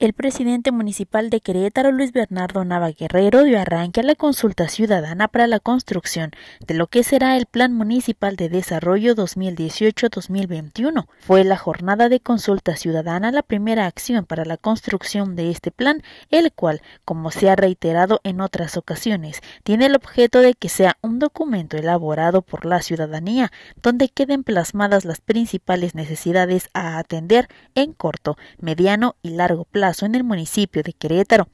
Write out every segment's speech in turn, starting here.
El presidente municipal de Querétaro, Luis Bernardo Nava Guerrero, dio arranque a la consulta ciudadana para la construcción de lo que será el Plan Municipal de Desarrollo 2018-2021. Fue la jornada de consulta ciudadana la primera acción para la construcción de este plan, el cual, como se ha reiterado en otras ocasiones, tiene el objeto de que sea un documento elaborado por la ciudadanía, donde queden plasmadas las principales necesidades a atender en corto, mediano y largo plazo en el municipio de Querétaro.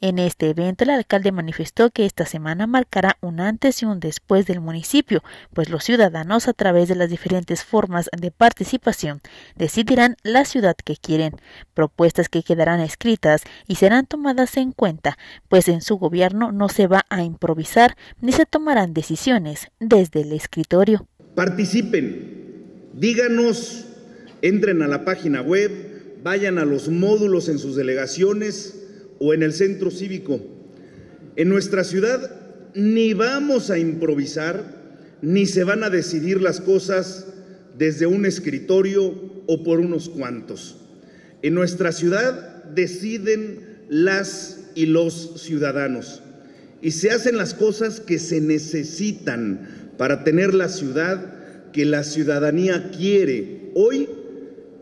En este evento, el alcalde manifestó que esta semana marcará un antes y un después del municipio, pues los ciudadanos, a través de las diferentes formas de participación, decidirán la ciudad que quieren, propuestas que quedarán escritas y serán tomadas en cuenta, pues en su gobierno no se va a improvisar ni se tomarán decisiones desde el escritorio. Participen, díganos, entren a la página web, vayan a los módulos en sus delegaciones o en el centro cívico. En nuestra ciudad ni vamos a improvisar, ni se van a decidir las cosas desde un escritorio o por unos cuantos. En nuestra ciudad deciden las y los ciudadanos y se hacen las cosas que se necesitan para tener la ciudad que la ciudadanía quiere hoy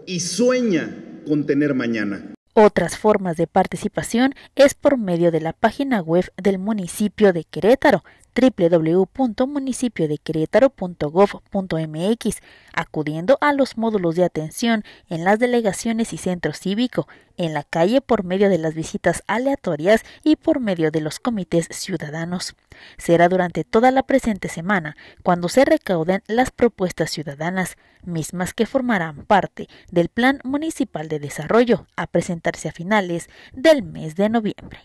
y sueña contener mañana. Otras formas de participación es por medio de la página web del municipio de Querétaro, www.municipiodequerétaro.gov.mx, acudiendo a los módulos de atención en las delegaciones y centro cívico, en la calle por medio de las visitas aleatorias y por medio de los comités ciudadanos. Será durante toda la presente semana cuando se recauden las propuestas ciudadanas, mismas que formarán parte del Plan Municipal de Desarrollo a presentarse a finales del mes de noviembre.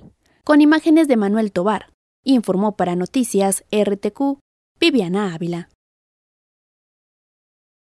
Con imágenes de Manuel Tobar, informó para Noticias RTQ Viviana Ávila.